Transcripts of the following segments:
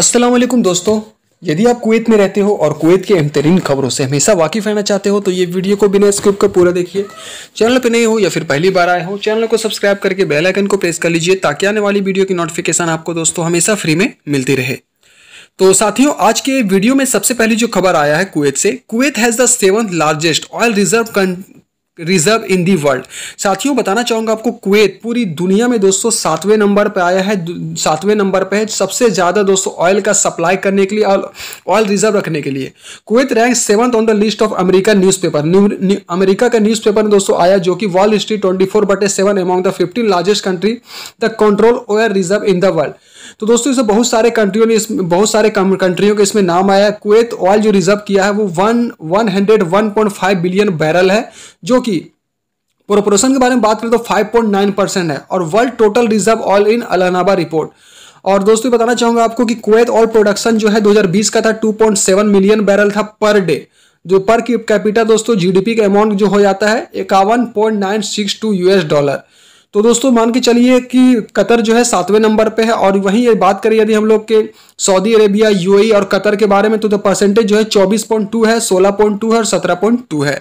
असलम दोस्तों यदि आप कुवैत में रहते हो और कुवैत के तरीन खबरों से हमेशा वाकिफ रहना चाहते हो तो ये वीडियो को बिना स्किप कर पूरा देखिए चैनल पर नए हो या फिर पहली बार आए हो चैनल को सब्सक्राइब करके बेल आइकन को प्रेस कर लीजिए ताकि आने वाली वीडियो की नोटिफिकेशन आपको दोस्तों हमेशा फ्री में मिलती रहे तो साथियों आज के वीडियो में सबसे पहली जो खबर आया है कुवैत से Kuwait has the seventh largest oil reserve reserve in the world साथियों बताना चाहूंगा आपको कुवैत पूरी दुनिया में दोस्तों सातवें नंबर पर आया है सातवें नंबर पर है सबसे ज़्यादा दोस्तों ऑयल का सप्लाई करने के लिए और ऑयल रिजर्व रखने के लिए Kuwait rank seventh on the list of America newspaper new, America का न्यूज़पेपर दोस्तों आया जो कि वॉल स्ट्रीट ट्वेंटी फोर बटे seven among the fifteen largest country the control oil reserve in the world तो दोस्तों इसे बहुत सारे कंट्रियों ने इसमें बहुत सारे कंट्रियों के इसमें नाम आया है कुवैत ऑयल जो रिजर्व किया है वो one one hundred one point five billion barrel है जो कि प्रोपोर्शन के बारे में बात करें तो फाइव पॉइंट नाइन परसेंट है और world total reserve oil in अलहनाबा रिपोर्ट और दोस्तों बताना चाहूंगा आपको कि कुवैत ऑयल प्रोडक्शन जो है 2020 का था 2.7 मिलियन बैरल था पर डे जो पर कैपिटा दोस्तों जीडीपी का अमाउंट जो हो जाता है इक्यावन point nine six two US dollar तो दोस्तों मान के चलिए कि कतर जो है सातवें नंबर पे है और वहीं ये बात करें यदि हम लोग के सऊदी अरेबिया यूएई और कतर के बारे में तो, तो परसेंटेज जो है चौबीस पॉइंट टू है सोलह पॉइंट टू है और सत्रह पॉइंट टू है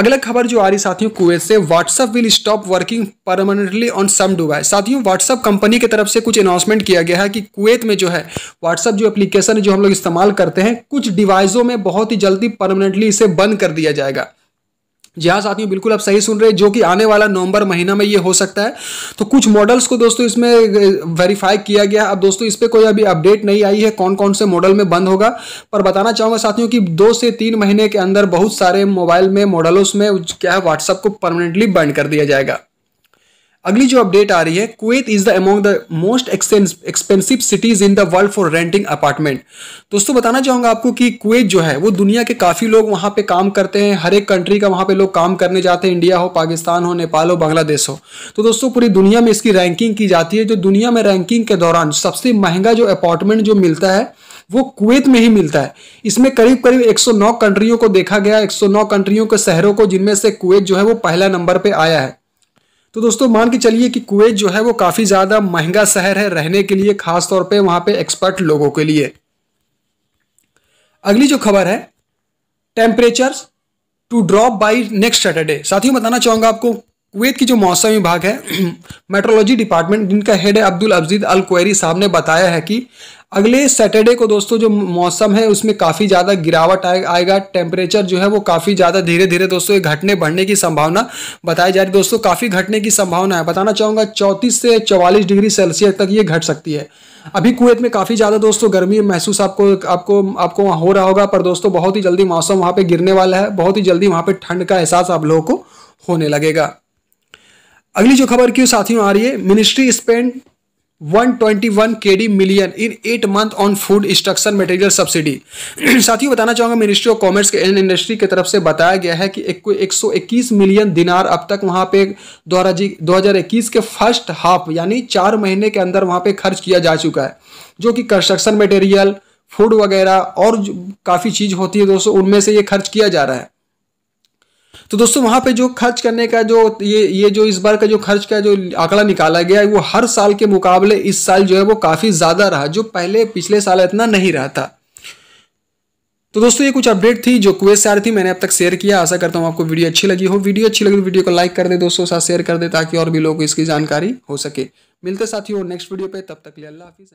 अगला खबर जो आ रही साथियों कुवैत से WhatsApp will stop working permanently on some Dubai साथियों व्हाट्सअप कंपनी की तरफ से कुछ अनाउंसमेंट किया गया है कि कुवैत में जो है व्हाट्सअप जो एप्लीकेशन जो हम लोग इस्तेमाल करते हैं कुछ डिवाइसों में बहुत ही जल्दी परमानेंटली इसे बंद कर दिया जाएगा जी हाँ साथियों बिल्कुल आप सही सुन रहे हैं जो कि आने वाला नवंबर महीना में ये हो सकता है तो कुछ मॉडल्स को दोस्तों इसमें वेरीफाई किया गया अब दोस्तों इस पर कोई अभी अपडेट नहीं आई है कौन कौन से मॉडल में बंद होगा पर बताना चाहूँगा साथियों कि दो से तीन महीने के अंदर बहुत सारे मोबाइल में मॉडलों में क्या है व्हाट्सअप को परमानेंटली बैंड कर दिया जाएगा अगली जो अपडेट आ रही है Kuwait is the among the most expensive cities in the world for renting apartment दोस्तों बताना चाहूंगा आपको कि कुवैत जो है वो दुनिया के काफ़ी लोग वहां पे काम करते हैं हर एक कंट्री का वहां पे लोग काम करने जाते हैं इंडिया हो पाकिस्तान हो नेपाल हो बांग्लादेश हो तो दोस्तों पूरी दुनिया में इसकी रैंकिंग की जाती है जो दुनिया में रैंकिंग के दौरान सबसे महंगा जो अपार्टमेंट जो मिलता है वो कुवैत में ही मिलता है इसमें करीब करीब 109 कंट्रियों को देखा गया 109 कंट्रियों के शहरों को जिनमें से कुवैत जो है वो पहला नंबर पे आया है तो दोस्तों मान के चलिए कि कुवैत जो है वो काफ़ी ज़्यादा महंगा शहर है रहने के लिए खासतौर पर वहां पर एक्सपर्ट लोगों के लिए अगली जो खबर है temperature to drop by next Saturday साथियों बताना चाहूंगा आपको कुवैत की जो मौसम विभाग है मेट्रोलॉजी डिपार्टमेंट जिनका हेड है अब्दुल अब्जीद अल कुरी साहब ने बताया है कि अगले सैटरडे को दोस्तों जो मौसम है उसमें काफ़ी ज़्यादा गिरावट आए, आएगा टेम्परेचर जो है वो काफ़ी ज़्यादा धीरे धीरे दोस्तों ये घटने बढ़ने की संभावना बताई जा रही है दोस्तों काफ़ी घटने की संभावना है बताना चाहूँगा चौंतीस से चौवालीस डिग्री सेल्सियस तक ये घट सकती है अभी कुवैत में काफ़ी ज़्यादा दोस्तों गर्मी महसूस आपको आपको आपको वहाँ हो रहा होगा पर दोस्तों बहुत ही जल्दी मौसम वहाँ पर गिरने वाला है बहुत ही जल्दी वहाँ पर ठंड का एहसास आप लोगों को होने लगेगा अगली जो खबर क्यों साथियों आ रही है ministry spend 121 KD million in eight month on food instruction material subsidy साथ ही बताना चाहूँगा ministry of commerce and industry की तरफ से बताया गया है कि एक, सौ इक्कीस मिलियन दिनार अब तक वहाँ पे द्वारा जी दो के फर्स्ट हाफ यानी चार महीने के अंदर वहाँ पे खर्च किया जा चुका है जो कि कंस्ट्रक्शन मटेरियल फूड वगैरह और काफ़ी चीज़ होती है दोस्तों उनमें से ये खर्च किया जा रहा है तो दोस्तों वहां पे जो खर्च करने का जो ये ये जो इस बार का जो खर्च का जो आंकड़ा निकाला गया है वो हर साल के मुकाबले इस साल जो है वो काफ़ी ज़्यादा रहा जो पहले पिछले साल इतना नहीं रहा था तो दोस्तों ये कुछ अपडेट थी जो क्वेश्चन आ रही थी मैंने अब तक शेयर किया आशा करता हूँ आपको वीडियो अच्छी लगी हो वीडियो अच्छी लगी तो वीडियो को लाइक कर दे दोस्तों साथ शेयर कर दे ताकि और भी लोग इसकी जानकारी हो सके मिलते साथियों नेक्स्ट वीडियो पे तब तक लिए अल्लाह हाफिज़